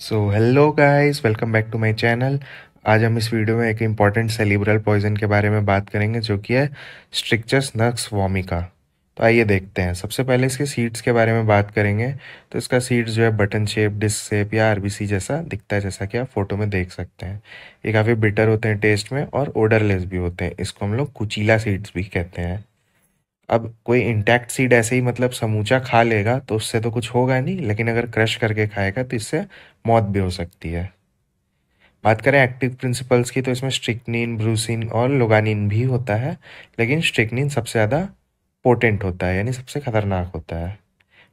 so hello guys welcome back to my channel आज हम इस वीडियो में एक इम्पॉर्टेंट सेलिब्रल पॉइजन के बारे में बात करेंगे जो कि है स्ट्रिक्चर्स नक्स वॉमिका तो आइए देखते हैं सबसे पहले इसके सीड्स के बारे में बात करेंगे तो इसका सीड्स जो है बटन शेप डिस्क शेप या आरबीसी जैसा दिखता है जैसा कि आप फोटो में देख सकते हैं ये काफ़ी बिटर होते हैं टेस्ट में और ओडरलेस भी होते हैं इसको हम लोग कुचीला सीड्स भी कहते हैं अब कोई इंटैक्ट सीड ऐसे ही मतलब समूचा खा लेगा तो उससे तो कुछ होगा नहीं लेकिन अगर क्रश करके खाएगा तो इससे मौत भी हो सकती है बात करें एक्टिव प्रिंसिपल्स की तो इसमें स्ट्रिकनिन ब्रूसिन और लोगानिन भी होता है लेकिन स्ट्रिकनिन सबसे ज़्यादा पोटेंट होता है यानी सबसे खतरनाक होता है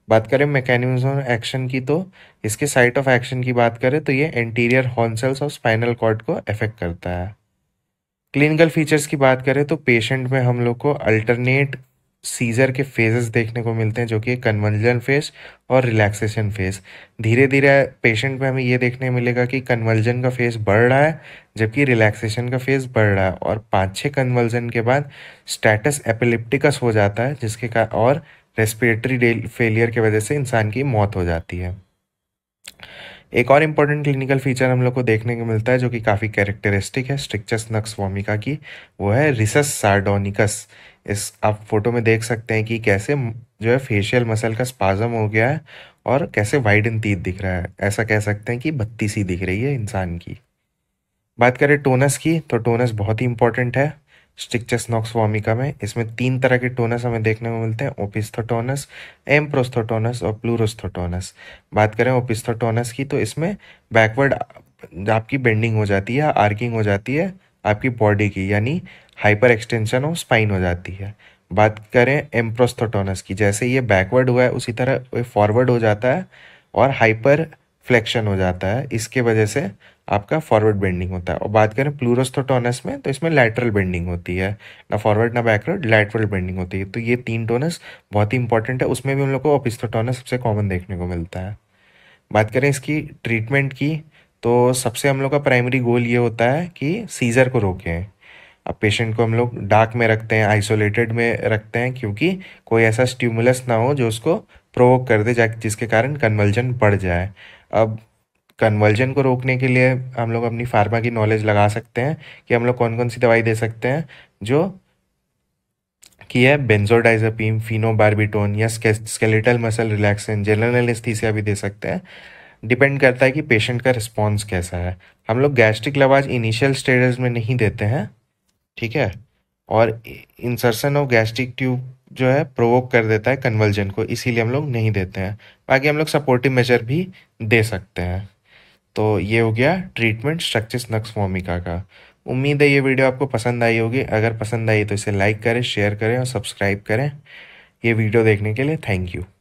बात करें मैकेनिज्म एक्शन की तो इसके साइट ऑफ एक्शन की बात करें तो ये एंटीरियर हॉर्नसेल्स और स्पाइनल कॉर्ड को अफेक्ट करता है क्लिनिकल फीचर्स की बात करें तो पेशेंट में हम लोग को अल्टरनेट सीजर के फेजेस देखने को मिलते हैं जो कि कन्वर्जन फेज और रिलैक्सेशन फेज धीरे धीरे पेशेंट में हमें ये देखने मिलेगा कि कन्वर्जन का फेज बढ़ रहा है जबकि रिलैक्सेशन का फेज बढ़ रहा है और पाँच छः कन्वर्जन के बाद स्टेटस एपिलिप्टिकस हो जाता है जिसके का और रेस्पिरेटरी फेलियर की वजह से इंसान की मौत हो जाती है एक और इम्पॉर्टेंट क्लिनिकल फीचर हम लोग को देखने को मिलता है जो कि काफ़ी कैरेक्टरिस्टिक है स्ट्रिक्चस नक्स वॉमिका की वो है रिसस सार्डोनिकस इस आप फोटो में देख सकते हैं कि कैसे जो है फेशियल मसल का स्पाजम हो गया है और कैसे वाइड इन तीत दिख रहा है ऐसा कह सकते हैं कि बत्तीसी दिख रही है इंसान की बात करें टोनस की तो टोनस बहुत ही इंपॉर्टेंट है स्टिक्चस नॉक्स वॉमिका में इसमें तीन तरह के टोनस हमें देखने को मिलते हैं ओपिस्थोटोनस प्रोस्थोटोनस और प्लूरोस्थोटोनस बात करें ओपिस्थोटोनस की तो इसमें बैकवर्ड आपकी बेंडिंग हो जाती है आर्किंग हो जाती है आपकी बॉडी की यानी हाइपर एक्सटेंशन और स्पाइन हो जाती है बात करें एम्प्रोस्थोटोनस की जैसे ये बैकवर्ड हुआ है उसी तरह फॉरवर्ड हो जाता है और हाइपर फ्लेक्शन हो जाता है इसके वजह से आपका फॉरवर्ड बेंडिंग होता है और बात करें प्लूरोस्थोटोनस में तो इसमें लैटरल बेंडिंग होती है ना फॉरवर्ड ना बैकवर्ड लैटरल बेंडिंग होती है तो ये तीन टोनस बहुत ही इंपॉर्टेंट है उसमें भी हम लोग को ओपिस्थोटोनस सबसे कॉमन देखने को मिलता है बात करें इसकी ट्रीटमेंट की तो सबसे हम लोग का प्राइमरी गोल ये होता है कि सीज़र को रोकें अब पेशेंट को हम लोग डार्क में रखते हैं आइसोलेटेड में रखते हैं क्योंकि कोई ऐसा स्ट्यूमुलस ना हो जो उसको प्रोवोक कर दे जा जिसके कारण कन्वल्जन बढ़ जाए अब कन्वर्जन को रोकने के लिए हम लोग अपनी फार्मा की नॉलेज लगा सकते हैं कि हम लोग कौन कौन सी दवाई दे सकते हैं जो कि है फिनो फिनोबार्बिटोन या skeletal muscle relaxant general anaesthesia भी दे सकते हैं डिपेंड करता है कि पेशेंट का रिस्पॉन्स कैसा है हम लोग गैस्ट्रिक लवाज इनिशियल स्टेज में नहीं देते हैं ठीक है और इंसर्सन ऑफ गैस्ट्रिक ट्यूब जो है प्रोवोक कर देता है कन्वर्जन को इसीलिए हम लोग नहीं देते हैं बाकी हम लोग सपोर्टिव मेजर भी दे सकते हैं तो ये हो गया ट्रीटमेंट स्ट्रक्चर्स नक्स फॉर्मिका का उम्मीद है ये वीडियो आपको पसंद आई होगी अगर पसंद आई तो इसे लाइक करें शेयर करें और सब्सक्राइब करें ये वीडियो देखने के लिए थैंक यू